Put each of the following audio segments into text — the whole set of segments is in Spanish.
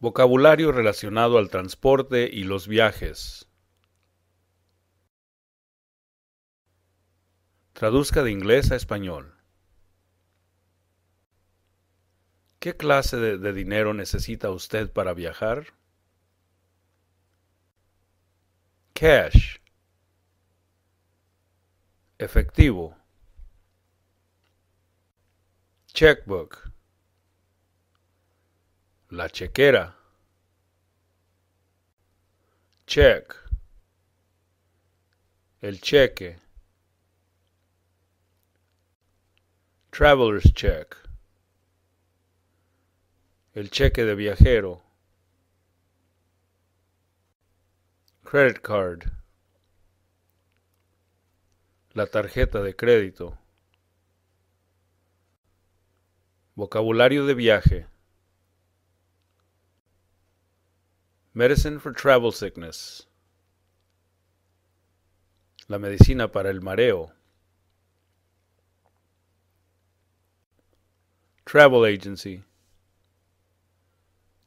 Vocabulario relacionado al transporte y los viajes. Traduzca de inglés a español. ¿Qué clase de, dinero necesita usted para viajar? Cash. Efectivo. Checkbook. La chequera. Check. El cheque. Traveler's check. El cheque de viajero. Credit card. La tarjeta de crédito. Vocabulario de viaje. Medicine for Travel Sickness. La medicina para el mareo. Travel Agency.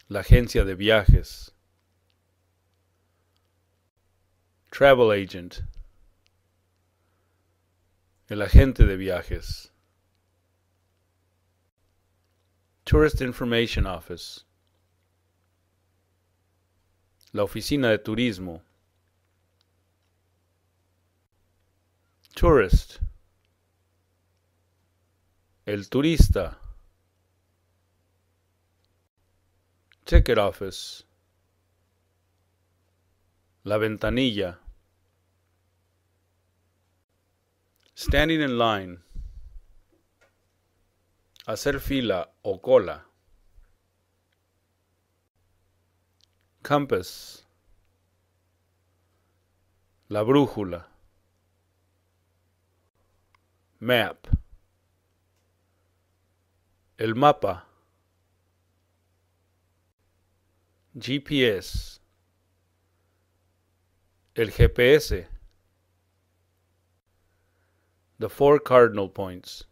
La agencia de viajes. Travel Agent. El agente de viajes. Tourist Information Office. la oficina de turismo. Tourist. El turista. Ticket office. La ventanilla. Standing in line. Hacer fila o cola. Compass. La brújula. Map. El mapa. GPS. El GPS. The Four Cardinal Points.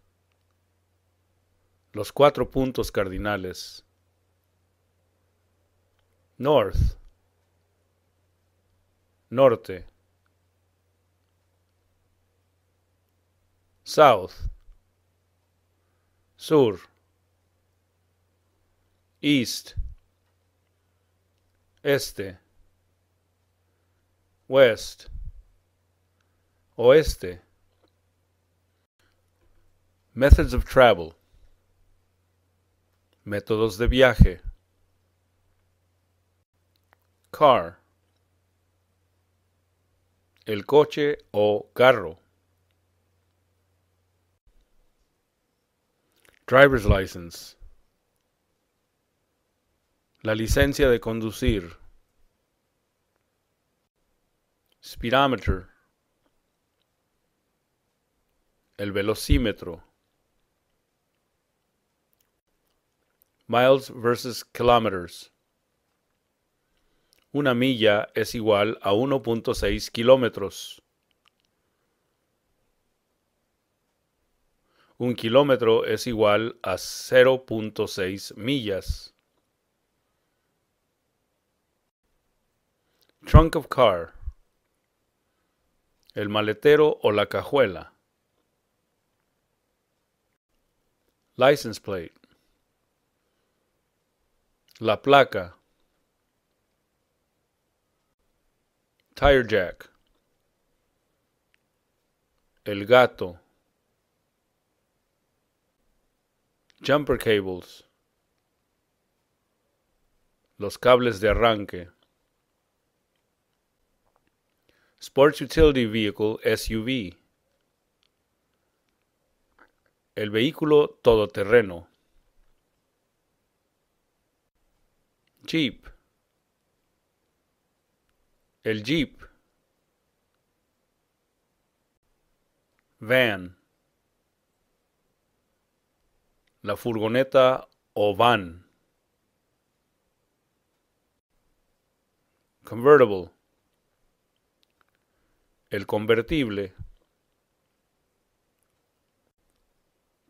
Los cuatro puntos cardinales. north, norte, south, sur, east, este, west, oeste. Methods of travel. Métodos de viaje. Car. El coche o carro. Driver's license. La licencia de conducir. Speedometer. El velocímetro. Miles versus kilometers una milla es igual a 1.6 kilómetros. Un kilómetro es igual a 0.6 millas. Trunk of car. El maletero o la cajuela. License plate. La placa Tire Jack, El Gato, Jumper Cables, Los cables de arranque, Sports Utility Vehicle SUV, El vehículo todoterreno, Jeep, el jeep, van, la furgoneta o van, convertible, el convertible,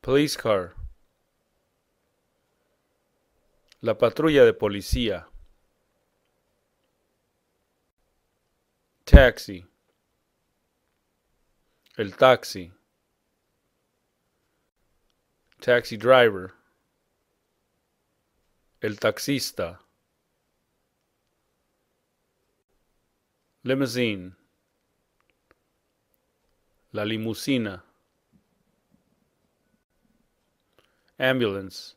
police car, la patrulla de policía. Taxi. El taxi. Taxi driver. El taxista. Limousine. La limusina. Ambulance.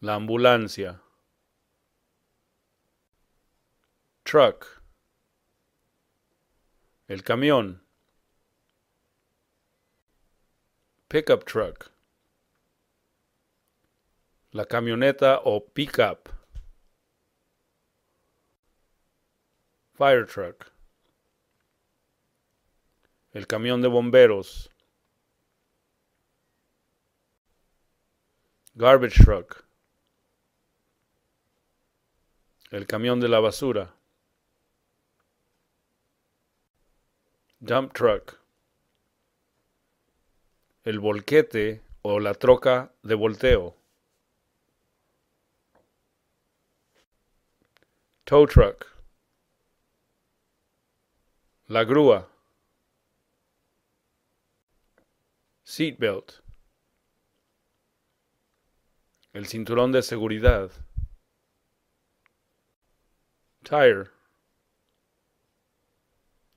La ambulancia. truck, el camión, pickup truck, la camioneta o pickup, fire truck, el camión de bomberos, garbage truck, el camión de la basura. dump truck. El volquete o la troca de volteo. Tow truck. La grúa. Seat belt. El cinturón de seguridad. Tire.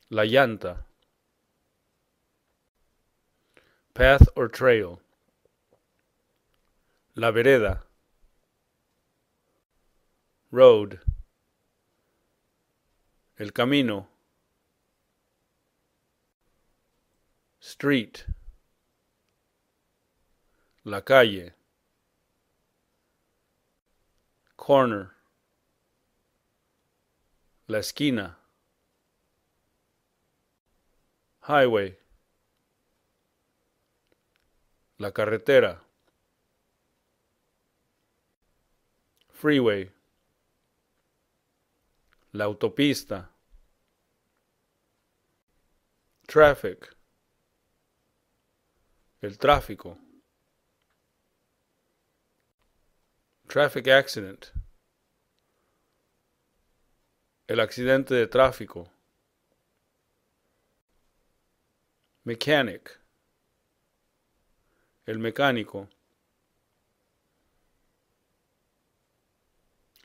La llanta. path or trail. La vereda. Road. El camino. Street. La calle. Corner. La esquina. Highway. La carretera. Freeway. La autopista. Traffic. El tráfico. Traffic accident. El accidente de tráfico. Mechanic el mecánico,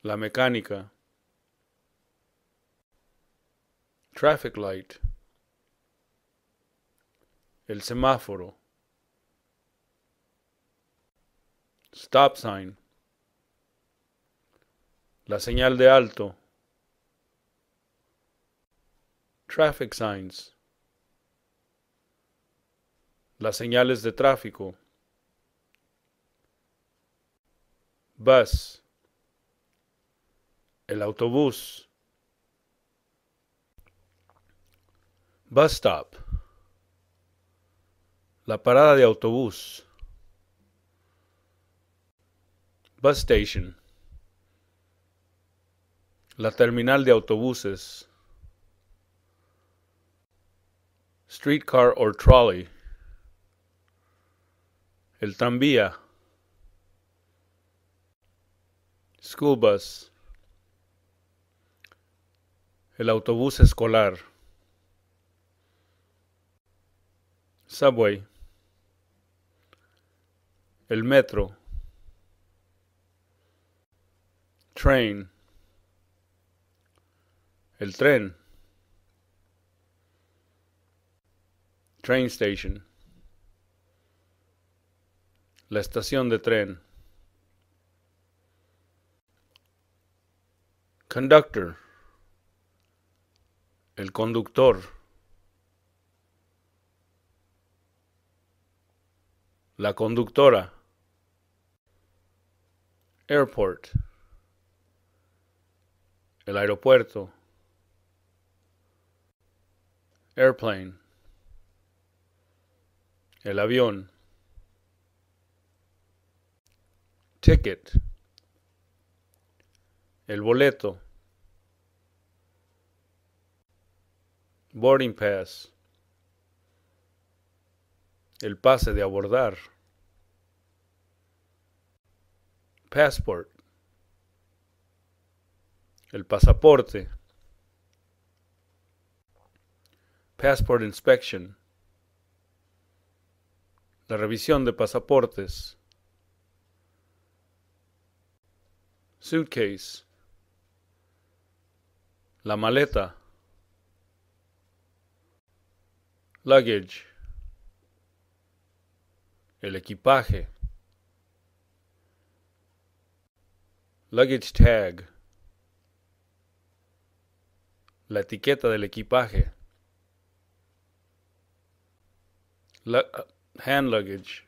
la mecánica, traffic light, el semáforo, stop sign, la señal de alto, traffic signs, las señales de tráfico, bus, el autobús, bus stop, la parada de autobús, bus station, la terminal de autobuses, streetcar or trolley, el tranvía, School bus. El autobús escolar. Subway. El metro. Train. El tren. Train station. La estación de tren. Conductor. El conductor. La conductora. Airport. El aeropuerto. Airplane. El avión. Ticket. El boleto. boarding pass, el pase de abordar, passport, el pasaporte, passport inspection, la revisión de pasaportes, suitcase, la maleta, luggage, el equipaje, luggage tag, la etiqueta del equipaje, uh, hand luggage,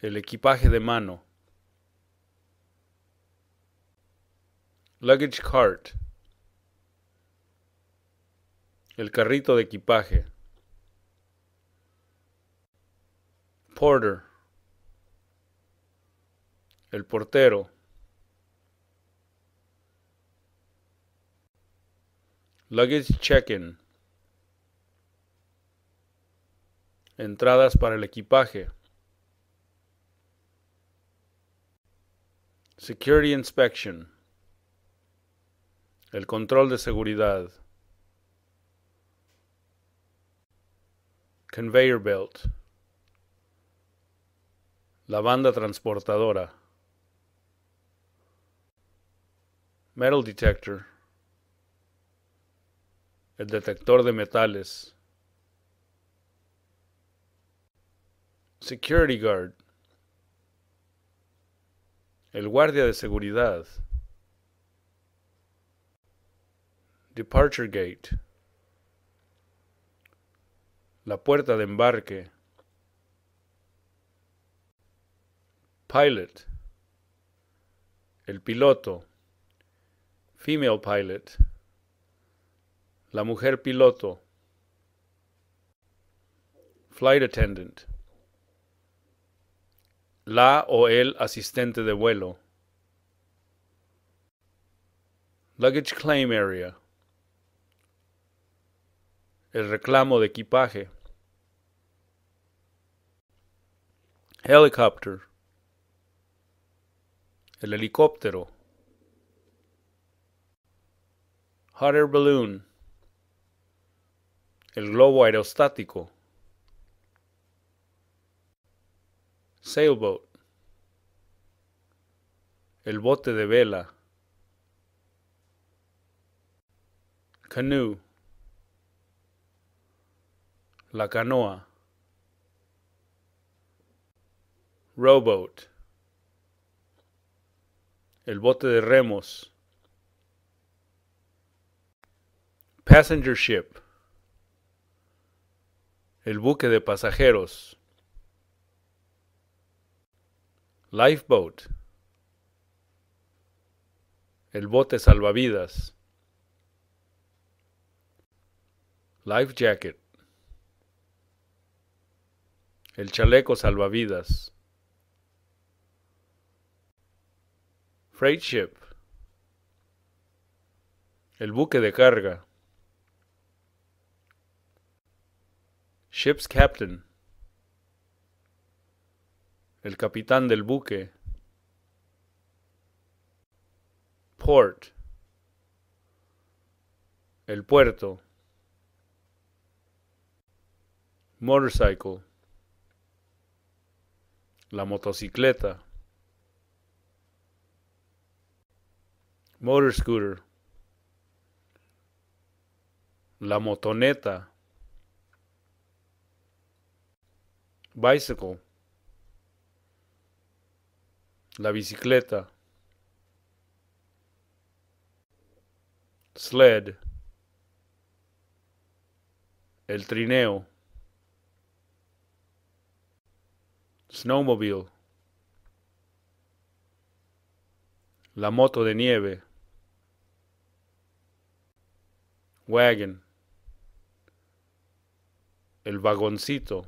el equipaje de mano, luggage cart, el carrito de equipaje. Porter. El portero. Luggage check-in. Entradas para el equipaje. Security inspection. El control de seguridad. Conveyor belt. La banda transportadora. Metal detector. El detector de metales. Security guard. El guardia de seguridad. Departure gate la puerta de embarque. Pilot, el piloto, female pilot, la mujer piloto, flight attendant, la o el asistente de vuelo, luggage claim area, el reclamo de equipaje. Helicopter. El helicóptero. Hot air balloon. El globo aerostático. Sailboat. El bote de vela. Canoe. La canoa. Rowboat. El bote de remos. Passenger ship. El buque de pasajeros. Lifeboat. El bote salvavidas. Life jacket. El chaleco salvavidas. Freight ship. El buque de carga. Ship's captain. El capitán del buque. Port. El puerto. Motorcycle. La motocicleta. Motor scooter. La motoneta. Bicycle. La bicicleta. Sled. El trineo. Snowmobile. La moto de nieve. wagon, el vagoncito,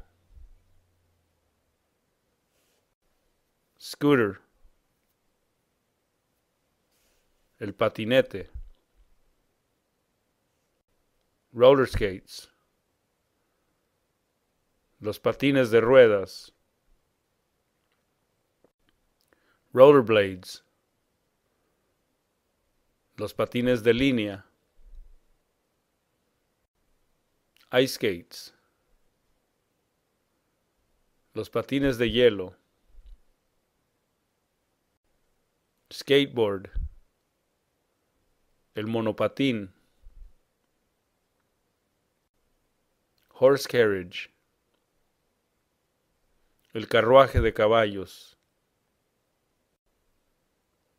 scooter, el patinete, roller skates, los patines de ruedas, blades, los patines de línea, Ice skates. Los patines de hielo. Skateboard. El monopatín. Horse carriage. El carruaje de caballos.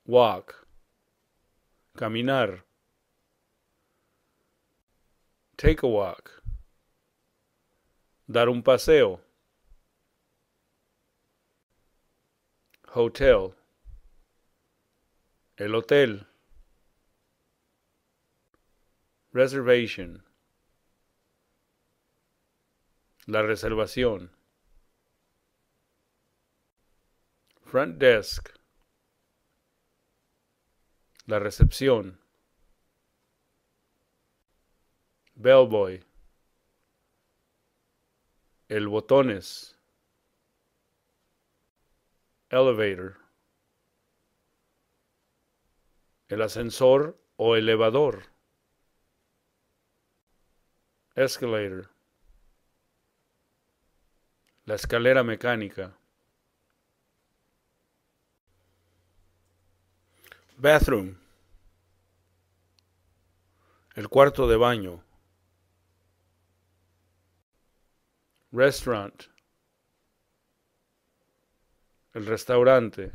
Walk. Caminar. Take a walk dar un paseo. Hotel. El hotel. Reservation. La reservación. Front desk. La recepción. Bellboy. El botones. Elevator. El ascensor o elevador. Escalator. La escalera mecánica. Bathroom. El cuarto de baño. Restaurant. El restaurante.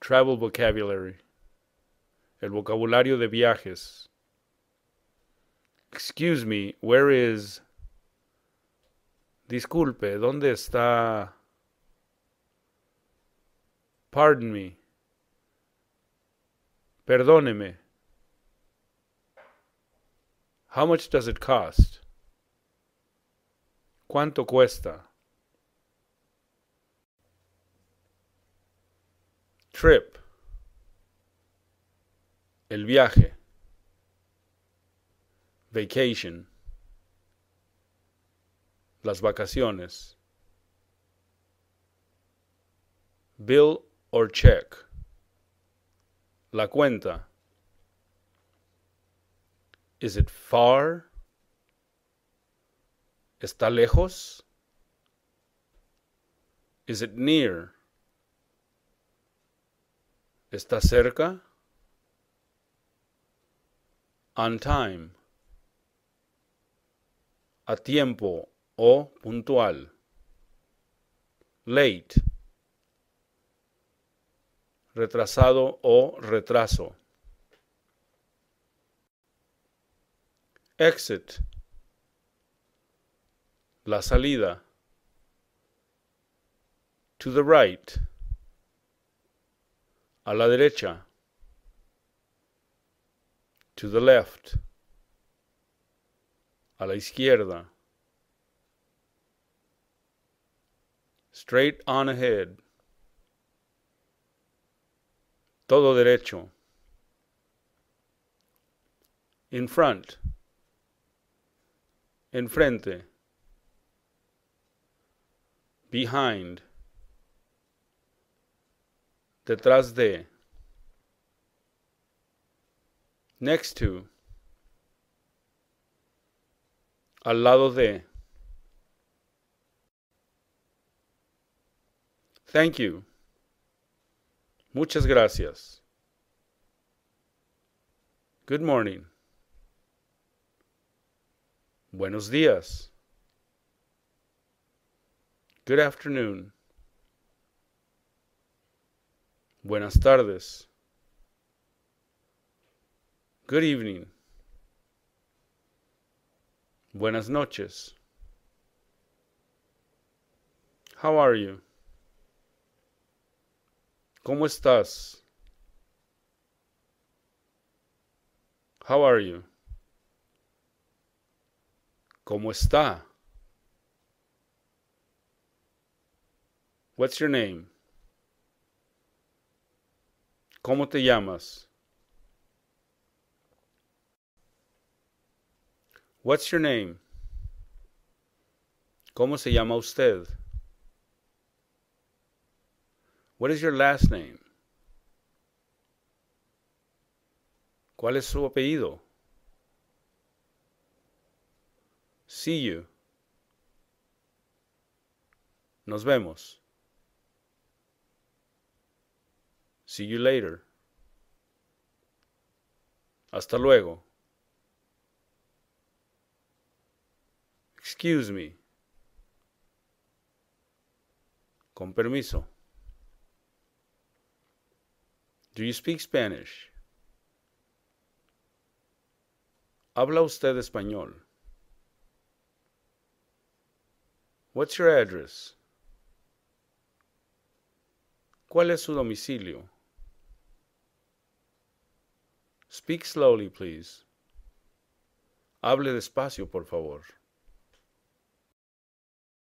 Travel vocabulary. El vocabulario de viajes. Excuse me, where is... Disculpe, ¿dónde está? Pardon me. Perdóneme. How much does it cost? ¿Cuánto cuesta? Trip. El viaje. Vacation. Las vacaciones. Bill or check. La cuenta. Is it far? ¿Está lejos? Is it near? ¿Está cerca? On time. A tiempo o puntual. Late. Retrasado o retraso. Exit. La salida. To the right. A la derecha. To the left. A la izquierda. Straight on ahead. Todo derecho. In front enfrente, behind, detrás de, next to, al lado de. Thank you. Muchas gracias. Good morning. Buenos dias. Good afternoon. Buenas tardes. Good evening. Buenas noches. How are you? ¿Cómo estás? How are you? ¿Cómo está? What's your name? ¿Cómo te llamas? What's your name? ¿Cómo se llama usted? What is your last name? ¿Cuál es su apellido? See you. Nos vemos. See you later. Hasta luego. Excuse me. Con permiso. Do you speak Spanish? ¿Habla usted español? What's your address? ¿Cuál es su domicilio? Speak slowly, please. Hable despacio, por favor.